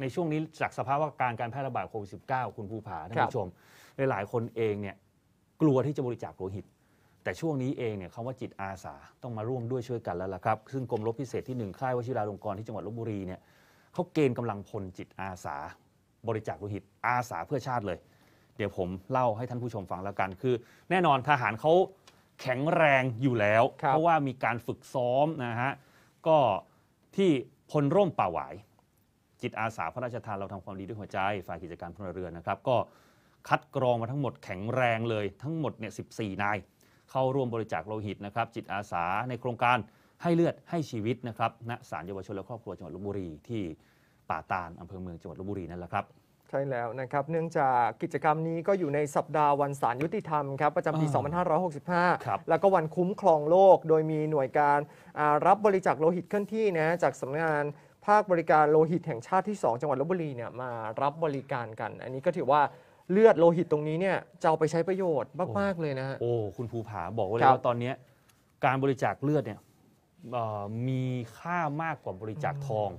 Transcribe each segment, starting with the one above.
ในช่วงนี้จากสภาพการการแพร่ระบาดโควิดสิคุณภูผาท่านผู้ชมหลายๆคนเองเนี่ยกลัวที่จะบริจาคโลหิต แต่ช่วงนี้เองเนี่ยคำว่าจิตอาสา ต้องมาร่วมด้วยช่วยกันแล้วล่ะครับซึ่งกรมรบพิเศษที่หนึ่งค่ายวชิราลงกรณ์ที่จังหวัดลบบุรีเนี่ยเขาเกณฑ์กำลังพลจิตอาสา บริจาคโลหิตอาสาเพื่อชาติเลย เดี๋ยวผมเล่าให้ท่านผู้ชมฟังแล้วกันคือ แน่นอนทหารเขาแข็งแรงอยู่แล้วเพราะว่ามีการฝึกซ้อมนะฮะก็ที่พลร่มป่าหวายจิตอาสาพระราชทานเราทำความดีด้วยหัวใจ ฝ่ายกิจการพลเรือนนะครับ ก็คัดกรองมาทั้งหมดแข็งแรงเลยทั้งหมดเนี่ยสินายเข้าร่วมบริจาคโลหิตนะครับ จิตอาสาในโครงการให้เลือดให้ชีวิต นะครับณสารเยาวชนและครอบครัวจังหวัดลบบุรีที่ป่าตาลอำเภอเมืองจังหวัดลบบุรีนั่นแหละครับ ใช่แล้วนะครับ เนื่องจากกิจกรรมนี้ก็อยู่ในสัปดาห์วันสารยุติธรรมครับประจำปี2565 แล้วก็วันคุ้มครองโลก โดยมีหน่วยการรับบริจาคโลหิตเคลื่อนที่นะจากสำนักงานภาคบริการโลหิตแห่งชาติที่2จังหวัดลบบุรีเนี่ยมารับบริการกัน อันนี้ก็ถือว่าเลือดโลหิตตรงนี้เนี่ยจะเอาไปใช้ประโยชน์มาก ๆเลยนะฮะโอ้คุณภูผาบอกไว้เลยว่าตอนนี้การบริจาคเลือดเนี่ยมีค่ามากกว่าบริจาคทอง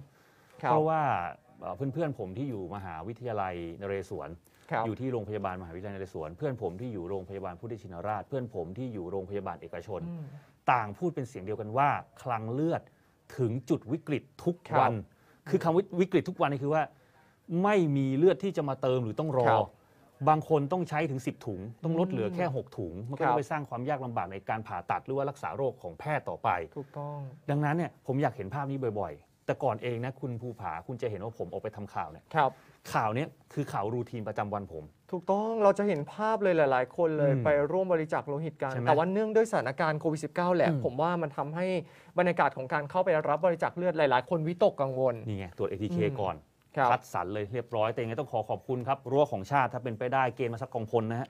เพราะว่าเพื่อนๆผมที่อยู่มหาวิทยาลัยนเรศวรรอยู่ที่โรงพยาบาลมหาวิทยาลัยนเรศวรเพื่อนผมที่อยู่โรงพยาบาลพุทธชินราช เพื่อนผมที่อยู่โรงพยาบาลเอกชน ต่างพูดเป็นเสียงเดียวกันว่า คลังเลือดถึงจุดวิกฤตทุกวัน คือคำวาวิกฤตทุกวันนี่คือว่า ไม่มีเลือดที่จะมาเติมหรือต้องรอรบบางคนต้องใช้ถึง 10 ถุง ต้องลดเหลือแค่ 6 ถุง มันก็ไปสร้างความยากลำบากในการผ่าตัดหรือว่ารักษาโรคของแพทย์ต่อไป ถูกต้อง ดังนั้นเนี่ยผมอยากเห็นภาพนี้บ่อยแต่ก่อนเองนะ คุณภูผาคุณจะเห็นว่าผมออกไปทำข่าวเนี่ยครับข่าวเนี้ยคือข่าวรูทีนประจำวันผม ถูกต้องเราจะเห็นภาพเลยหลาย ๆ คนเลยไปร่วมบริจาคโลหิตกันแต่ว่าเนื่องด้วยสถานการณ์โควิด -19 แหละ ผมว่ามันทำให้บรรยากาศของการเข้าไปรับบริจาคเลือดหลายๆคนวิตกกังวล นี่ไง ตรวจเอทีเคก่อนัคัดสรรเลยเรียบร้อยแต่ยังไงต้องขอขอบคุณครับรั้วของชาติถ้าเป็นไปได้เกณฑ์มาสักกองพลนะฮะ